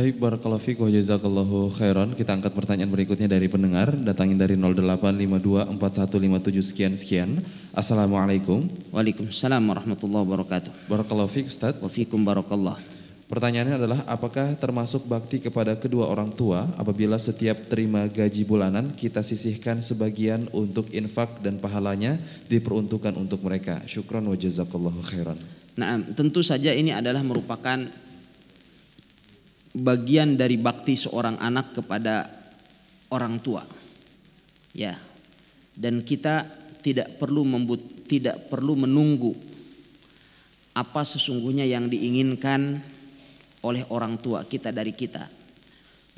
Baik, Barakallahu Fiqh Jazakallahu Khairan. Kita angkat pertanyaan berikutnya dari pendengar. Datangin dari 08524157 sekian sekian. Assalamualaikum. Waalaikumsalam warahmatullahi wabarakatuh. Barakallahu Fiqh Ustaz. Wa Fikum Pertanyaannya adalah apakah termasuk bakti kepada kedua orang tua apabila setiap terima gaji bulanan kita sisihkan sebagian untuk infak dan pahalanya diperuntukkan untuk mereka. Syukron wa jazakallahu khairan. Nah tentu saja ini adalah merupakan bagian dari bakti seorang anak kepada orang tua. Ya. Dan kita tidak perlu membut tidak perlu menunggu apa sesungguhnya yang diinginkan oleh orang tua kita dari kita.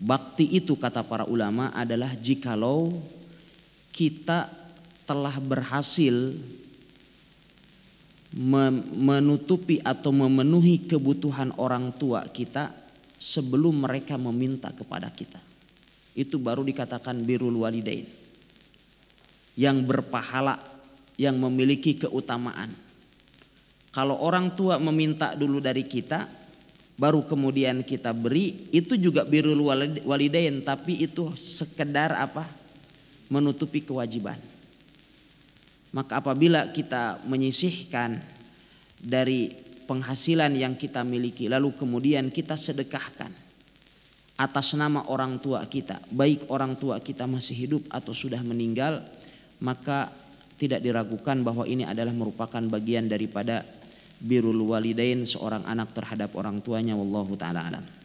Bakti itu kata para ulama adalah jikalau kita telah berhasil menutupi atau memenuhi kebutuhan orang tua kita sebelum mereka meminta kepada kita. Itu baru dikatakan birul walidain. Yang berpahala, yang memiliki keutamaan. Kalau orang tua meminta dulu dari kita, baru kemudian kita beri, itu juga birul walidain, tapi itu sekedar apa? menutupi kewajiban. Maka apabila kita menyisihkan dari penghasilan yang kita miliki lalu kemudian kita sedekahkan atas nama orang tua kita, baik orang tua kita masih hidup atau sudah meninggal, maka tidak diragukan bahwa ini adalah merupakan bagian daripada birul walidain seorang anak terhadap orang tuanya wallahu taala alam.